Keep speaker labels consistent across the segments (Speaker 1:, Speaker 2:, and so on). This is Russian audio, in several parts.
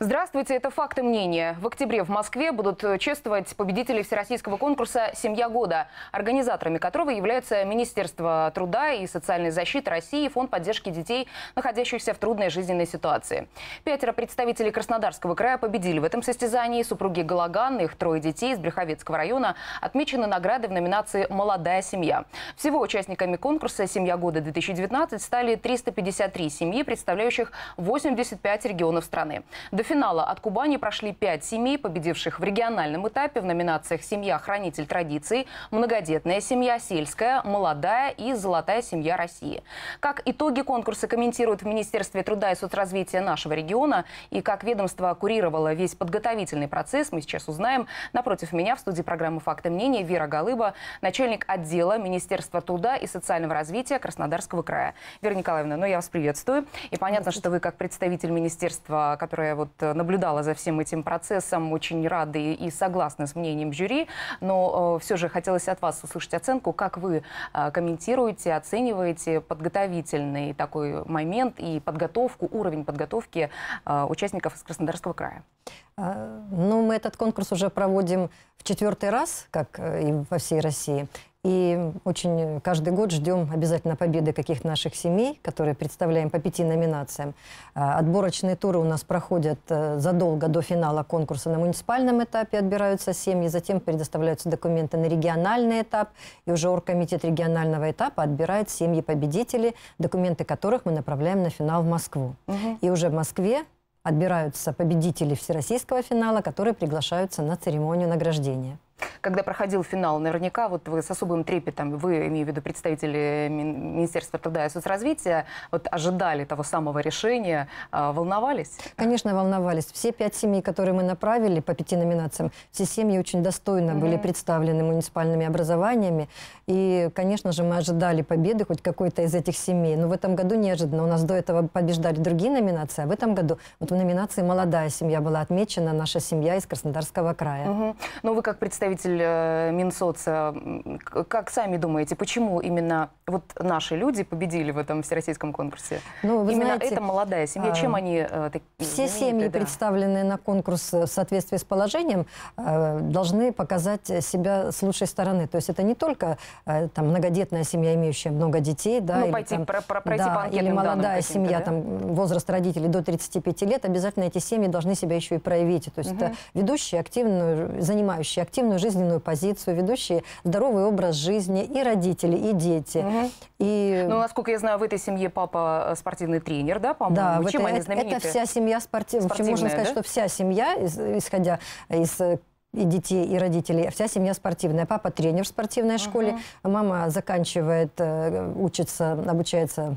Speaker 1: Здравствуйте, это «Факты мнения». В октябре в Москве будут чествовать победителей всероссийского конкурса «Семья года», организаторами которого являются Министерство труда и социальной защиты России и Фонд поддержки детей, находящихся в трудной жизненной ситуации. Пятеро представителей Краснодарского края победили в этом состязании. Супруги Галаган, их трое детей из Бреховецкого района отмечены награды в номинации «Молодая семья». Всего участниками конкурса «Семья года-2019» стали 353 семьи, представляющих 85 регионов страны. До до финала от Кубани прошли пять семей, победивших в региональном этапе в номинациях «Семья – хранитель традиций», «Многодетная семья», «Сельская», «Молодая» и «Золотая семья России». Как итоги конкурса комментируют в Министерстве труда и соцразвития нашего региона и как ведомство курировало весь подготовительный процесс, мы сейчас узнаем. Напротив меня в студии программы «Факты мнения» Вера Голыба, начальник отдела Министерства труда и социального развития Краснодарского края. Вера Николаевна, ну я вас приветствую. И понятно, что вы как представитель министерства, которое вот Э, наблюдала за всем этим процессом, очень рады и согласны с мнением жюри, но э, все же хотелось от вас услышать оценку, как вы э, комментируете, оцениваете подготовительный такой момент и подготовку, уровень подготовки участников из Краснодарского края.
Speaker 2: А, ну, мы этот конкурс уже проводим в четвертый раз, как и во всей России. И очень каждый год ждем обязательно победы каких-то наших семей, которые представляем по пяти номинациям. А, отборочные туры у нас проходят э, задолго до финала конкурса на муниципальном этапе, отбираются семьи, затем предоставляются документы на региональный этап, и уже оргкомитет регионального этапа отбирает семьи победителей, документы которых мы направляем на финал в Москву. Угу. И уже в Москве отбираются победители всероссийского финала, которые приглашаются на церемонию награждения
Speaker 1: когда проходил финал, наверняка вот вы с особым трепетом, вы, имею в виду представители Министерства труда и соцразвития, вот ожидали того
Speaker 2: самого решения, а, волновались? Конечно, волновались. Все пять семей, которые мы направили по пяти номинациям, все семьи очень достойно mm -hmm. были представлены муниципальными образованиями. И, конечно же, мы ожидали победы хоть какой-то из этих семей. Но в этом году неожиданно. У нас до этого побеждали другие номинации, а в этом году вот в номинации «Молодая семья» была отмечена наша семья из Краснодарского края. Угу. Ну, mm
Speaker 1: -hmm. Но вы как представитель представитель э, Минсоца. Как сами думаете, почему именно вот наши люди победили в этом всероссийском конкурсе?
Speaker 2: Ну, вы Именно знаете, эта молодая семья, а, чем они э, такие? Все семьи, да? представленные на конкурс э, в соответствии с положением, э, должны показать себя с лучшей стороны. То есть это не только э, там, многодетная семья, имеющая много детей, да, ну, или, пойти, там, про, про, пройти да, по или молодая семья, да? там, возраст родителей до 35 лет, обязательно эти семьи должны себя еще и проявить. То есть угу. это ведущие активную, занимающие активную жизненную позицию, ведущие здоровый образ жизни и родители, и дети. Угу и... Ну, насколько я знаю,
Speaker 1: в этой семье папа э, спортивный тренер, да, по-моему? Да, Чем это, они Это вся
Speaker 2: семья спортив... спортивная. Общем, можно сказать, да? что вся семья, исходя из э, и детей, и родителей. Вся семья спортивная. Папа тренер в спортивной uh -huh. школе. Мама заканчивает, э, учится, обучается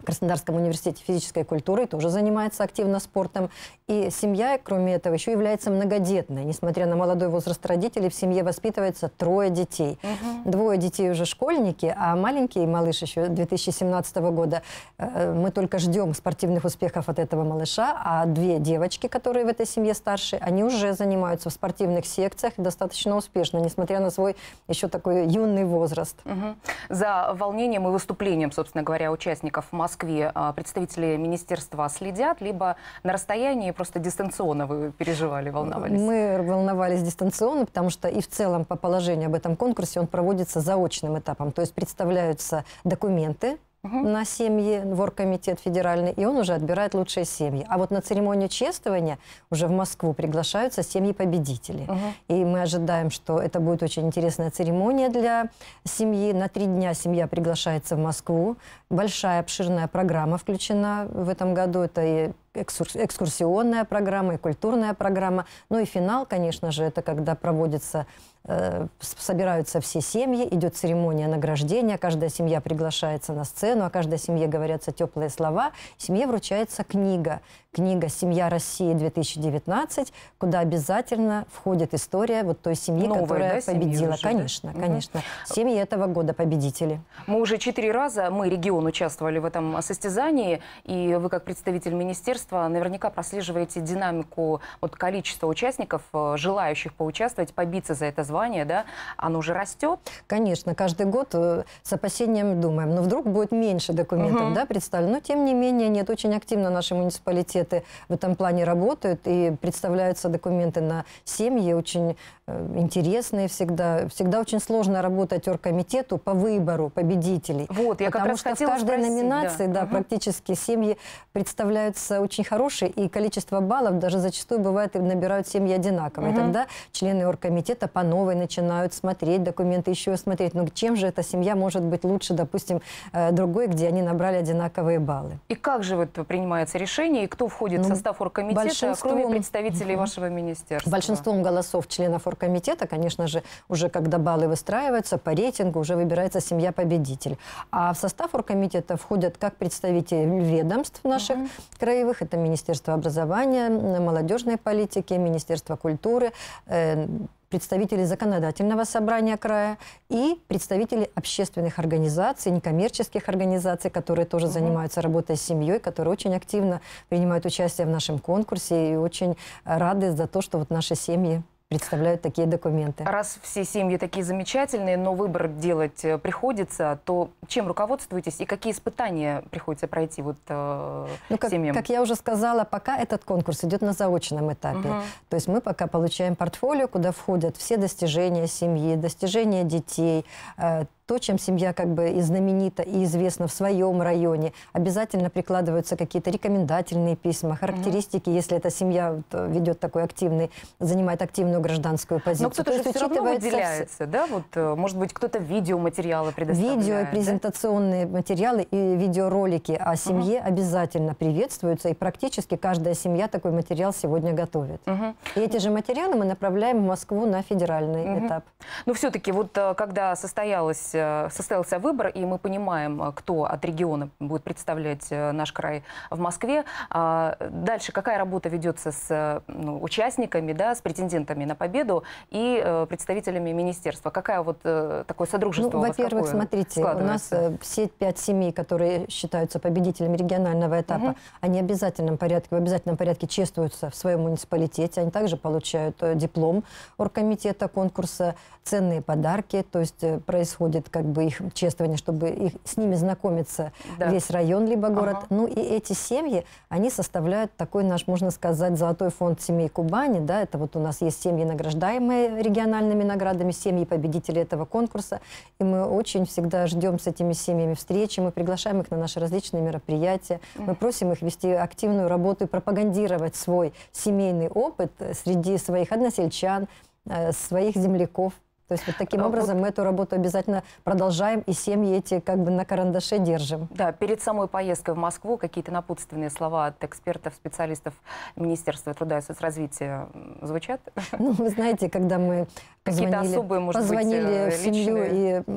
Speaker 2: в Краснодарском университете физической культуры, тоже занимается активно спортом. И семья, кроме этого, еще является многодетной. Несмотря на молодой возраст родителей, в семье воспитывается трое детей. Угу. Двое детей уже школьники, а маленький малыш еще 2017 года. Э, мы только ждем спортивных успехов от этого малыша, а две девочки, которые в этой семье старше, они уже занимаются в спортивных секциях достаточно успешно, несмотря на свой еще такой юный возраст. Угу.
Speaker 1: За волнением и выступлением, собственно говоря, участников в Москве а, представители министерства следят, либо на расстоянии просто дистанционно вы переживали, волновались?
Speaker 2: Мы волновались дистанционно, потому что и в целом по положению об этом конкурсе он проводится заочным этапом. То есть представляются документы угу. на семьи, Воркомитет федеральный, и он уже отбирает лучшие семьи. А вот на церемонию чествования уже в Москву приглашаются семьи победителей. Угу. И мы ожидаем, что это будет очень интересная церемония для семьи. На три дня семья приглашается в Москву. Большая обширная программа включена в этом году. Это и экскурсионная программа, и культурная программа. Ну и финал, конечно же, это когда проводится э, собираются все семьи, идет церемония награждения, каждая семья приглашается на сцену, а каждой семье говорятся теплые слова, семье вручается книга книга «Семья России 2019», куда обязательно входит история вот той семьи, Новая, которая да, победила. Уже, конечно, да? конечно. Угу. Семьи этого года победители.
Speaker 1: Мы уже четыре раза, мы, регион, участвовали в этом состязании, и вы, как представитель министерства, наверняка прослеживаете динамику вот, количества участников, э, желающих поучаствовать, побиться за это звание, да? Оно уже растет?
Speaker 2: Конечно, каждый год э, с опасением думаем, но вдруг будет меньше документов, угу. да, представлено. Но, тем не менее, нет, очень активно наши муниципалитеты университеты в этом плане работают, и представляются документы на семьи, очень э, интересные всегда. Всегда очень сложно работать оргкомитету по выбору победителей. Вот, я потому как раз что хотела в каждой спросить, номинации да. Да, угу. практически семьи представляются очень хорошие, и количество баллов даже зачастую бывает и набирают семьи одинаковые Угу. тогда члены оргкомитета по новой начинают смотреть документы, еще смотреть, ну чем же эта семья может быть лучше, допустим, э, другой, где они набрали одинаковые баллы.
Speaker 1: И как же вот принимается решение, и кто входит ну, в состав оргкомитета, кроме представителей угу. вашего
Speaker 2: министерства? Большинством голосов членов оргкомитета, конечно же, уже когда баллы выстраиваются по рейтингу, уже выбирается семья-победитель. А в состав оргкомитета входят как представители ведомств наших угу. краевых, это Министерство образования, молодежной политики, Министерство культуры, э, представители законодательного собрания края и представители общественных организаций, некоммерческих организаций, которые тоже угу. занимаются работой с семьей, которые очень активно принимают участие в нашем конкурсе и очень э, рады за то, что вот наши семьи представляют такие документы.
Speaker 1: Раз все семьи такие замечательные, но выбор делать э, приходится, то чем руководствуетесь и какие испытания приходится пройти вот э,
Speaker 2: ну, как, семьям? Как я уже сказала, пока этот конкурс идет на заочном этапе. Угу. То есть мы пока получаем портфолио, куда входят все достижения семьи, достижения детей, э, то, чем семья как бы и знаменита, и известна в своем районе, обязательно прикладываются какие-то рекомендательные письма, характеристики, если эта семья э, ведет такой активный, занимает активную гражданскую позицию. Но кто-то же все равно выделяется,
Speaker 1: да? Вот, э, может быть, кто-то видеоматериалы
Speaker 2: предоставляет. Видео, да? презентационные материалы и видеоролики о а семье mm обязательно приветствуются, и практически каждая семья такой материал сегодня готовит. mm И эти же материалы мы направляем в Москву на федеральный mm этап.
Speaker 1: Но ну, все-таки вот э, когда состоялась Э, состоялся выбор, и мы понимаем, э, кто от региона будет представлять э, наш край в Москве. А, дальше какая работа ведется с ну, участниками, да, с претендентами на победу и представителями министерства? Какая вот такое содружество ну, Во-первых, смотрите, у нас
Speaker 2: все пять семей, которые считаются победителями регионального этапа, угу. они в обязательном порядке, в обязательном порядке чествуются в своем муниципалитете, они также получают диплом оргкомитета конкурса, ценные подарки, то есть происходит как бы их чествование, чтобы их, с ними знакомиться да. весь район, либо город. Ага. Ну и эти семьи, они составляют такой наш, можно сказать, золотой фонд семей Кубани. Да? Это вот у нас есть семьи, награждаемые региональными наградами, семьи победителей этого конкурса. И мы очень всегда ждем с этими семьями встречи, мы приглашаем их на наши различные мероприятия, мы просим их вести активную работу и пропагандировать свой семейный опыт среди своих односельчан, э, своих земляков. То есть вот таким а, образом вот. мы эту работу обязательно продолжаем и семьи эти как бы на карандаше держим.
Speaker 1: Да, перед самой поездкой в Москву какие-то напутственные слова от экспертов, специалистов Министерства труда и соцразвития звучат?
Speaker 2: Ну, вы знаете, когда мы позвонили, особые, может позвонили быть, э, в семью личные... и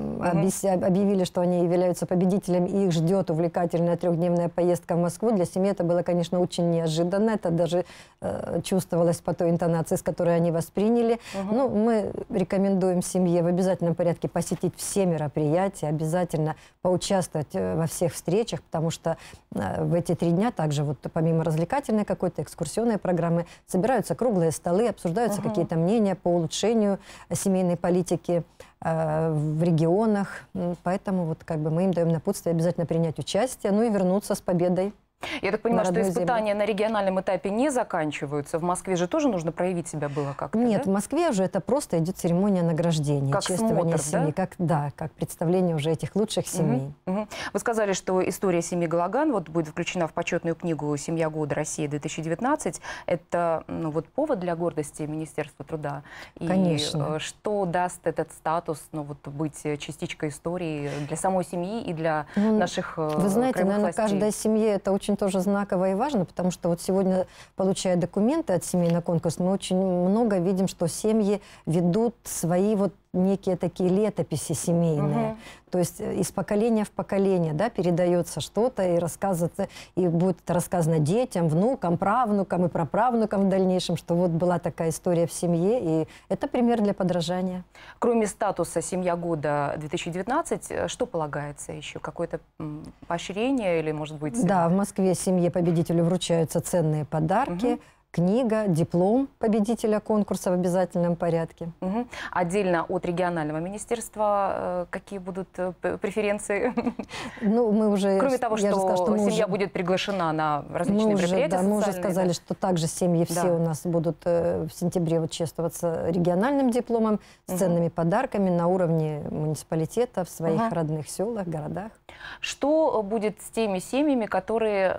Speaker 2: угу. объявили, что они являются победителями, и их ждет увлекательная трехдневная поездка в Москву, для семьи это было, конечно, очень неожиданно. Это даже э, чувствовалось по той интонации, с которой они восприняли. Угу. Ну, мы рекомендуем семье, в обязательном порядке посетить все мероприятия, обязательно поучаствовать э, во всех встречах, потому что э, в эти три дня также вот помимо развлекательной какой-то экскурсионной программы собираются круглые столы, обсуждаются угу. какие-то мнения по улучшению э, семейной политики в регионах. Поэтому вот как бы мы им даем напутствие обязательно принять участие, ну и вернуться с победой я так
Speaker 1: понимаю, что испытания землю. на региональном этапе не заканчиваются. В Москве же тоже нужно проявить себя было как-то. Нет, да? в
Speaker 2: Москве уже это просто идет церемония награждения, как чествование смотр, семьи, да? как да, как представление уже этих лучших семей. Угу,
Speaker 1: угу. Вы сказали, что история семьи Галаган вот будет включена в почетную книгу "Семья года России 2019". Это ну, вот повод для гордости Министерства труда. И Конечно. Э, что даст этот статус, ну вот быть частичкой истории для самой семьи и для ну, наших? Э, вы знаете, наверное, властей? каждой
Speaker 2: семье это очень очень тоже знаково и важно, потому что вот сегодня, получая документы от семей на конкурс, мы очень много видим, что семьи ведут свои вот некие такие летописи семейные. Угу. То есть э, из поколения в поколение да, передается что-то и рассказывается, и будет рассказано детям, внукам, правнукам и проправнукам в дальнейшем, что вот была такая история в семье, и это пример для подражания.
Speaker 1: Кроме статуса «Семья года 2019», э, что полагается еще? Какое-то поощрение или, может быть... Да, в
Speaker 2: Москве семье победителю вручаются ценные подарки, угу книга, диплом победителя конкурса в обязательном порядке. Угу.
Speaker 1: Отдельно от регионального министерства э, какие будут э, преференции?
Speaker 2: Ну, мы уже... Кроме того, что, сказала, что семья уже...
Speaker 1: будет приглашена на
Speaker 2: различные мы мероприятия уже, да, Мы уже сказали, да? что также семьи все да. у нас будут э, в сентябре вот чествоваться региональным дипломом, с ценными подарками на уровне муниципалитета в своих угу. родных селах, городах.
Speaker 1: Что будет с теми семьями, которые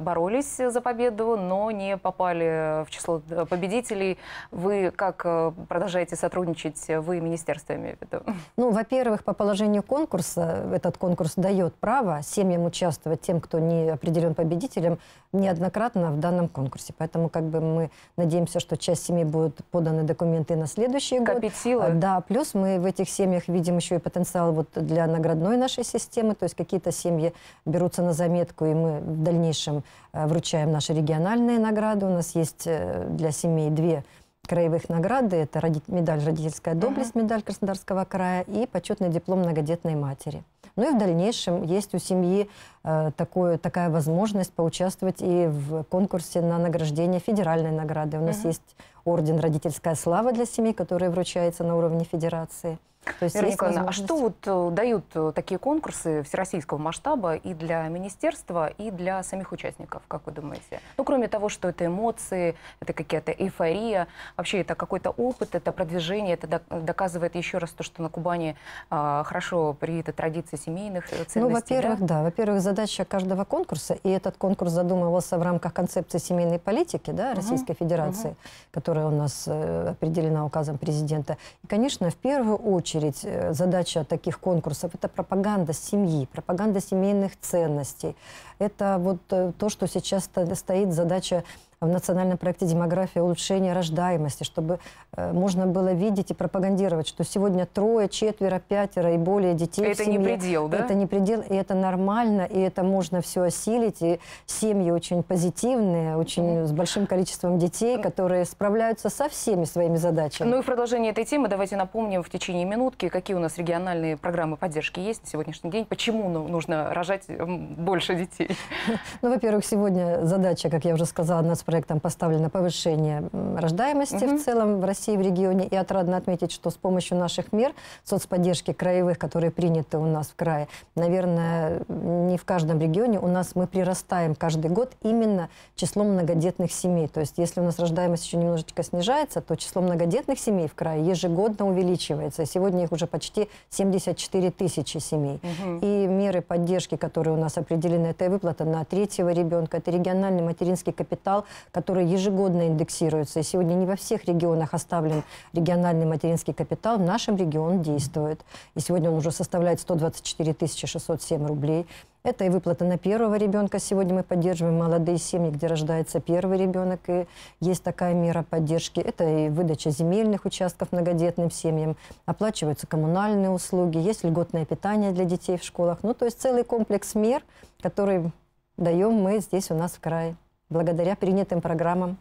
Speaker 1: боролись за победу, но не попали попали э, в число э, победителей. Вы как э, продолжаете сотрудничать, вы министерство, имею в виду?
Speaker 2: Ну, во-первых, по положению конкурса, этот конкурс дает право семьям участвовать, тем, кто не определен победителем, неоднократно в данном конкурсе. Поэтому как бы мы надеемся, что часть семей будут поданы документы на следующий год. Копить силы. А, да, плюс мы в этих семьях видим еще и потенциал вот для наградной нашей системы, то есть какие-то семьи берутся на заметку, и мы в дальнейшем Э, вручаем наши региональные награды. У нас есть э, для семей две краевых награды. Это медаль «Родительская доблесть», uh -huh. медаль Краснодарского края и почетный диплом многодетной матери. Ну и в дальнейшем есть у семьи э, такое, такая возможность поучаствовать и в конкурсе на награждение федеральной награды. У нас uh -huh. есть орден «Родительская слава» для семей, который вручается на уровне федерации. То есть Вера Николаевна, а что
Speaker 1: вот э, дают э, такие конкурсы всероссийского масштаба и для министерства, и для самих участников, как вы думаете? Ну, кроме того, что это эмоции, это какие то эйфория, вообще это какой-то опыт, это продвижение, это доказывает еще раз то, что на Кубани а, хорошо привита традиции семейных э, ну, ценностей. Ну, во-первых,
Speaker 2: да, да во-первых, задача каждого конкурса, и этот конкурс задумывался в рамках концепции семейной политики да, Российской угу. Федерации, угу. которая у нас определена указом президента. И, конечно, в первую очередь очередь э, задача таких конкурсов – это пропаганда семьи, пропаганда семейных ценностей. Это вот э, то, что сейчас стоит задача в национальном проекте «Демография» улучшение рождаемости, чтобы э, можно было видеть и пропагандировать, что сегодня трое, четверо, пятеро и более детей Это семье, не предел, да? Это не предел, и это нормально, и это можно все осилить. И семьи очень позитивные, очень с большим количеством детей, которые справляются со всеми своими задачами. Ну и в
Speaker 1: продолжение этой темы давайте напомним в течение минутки, какие у нас региональные программы поддержки есть на сегодняшний день, почему ну, нужно рожать больше детей?
Speaker 2: Ну, во-первых, сегодня задача, как я уже сказала, нас проектом поставлено повышение рождаемости угу. в целом в России, в регионе. И отрадно отметить, что с помощью наших мер соцподдержки краевых, которые приняты у нас в крае, наверное, не в каждом регионе у нас мы прирастаем каждый год именно числом многодетных семей. То есть если у нас рождаемость еще немножечко снижается, то число многодетных семей в крае ежегодно увеличивается. сегодня их уже почти 74 тысячи семей. Угу. И меры поддержки, которые у нас определены, это выплата на третьего ребенка, это региональный материнский капитал, которые ежегодно индексируются. И сегодня не во всех регионах оставлен региональный материнский капитал. В нашем регион действует. И сегодня он уже составляет 124 607 рублей. Это и выплата на первого ребенка. Сегодня мы поддерживаем молодые семьи, где рождается первый ребенок, и есть такая мера поддержки. Это и выдача земельных участков многодетным семьям, оплачиваются коммунальные услуги, есть льготное питание для детей в школах. Ну, то есть целый комплекс мер, который даем мы здесь у нас в крае благодаря принятым программам.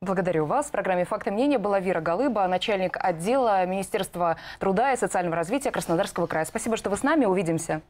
Speaker 1: Благодарю вас. В программе «Факты мнения» была Вера Голыба, начальник отдела Министерства труда и социального развития Краснодарского края. Спасибо, что вы с нами. Увидимся.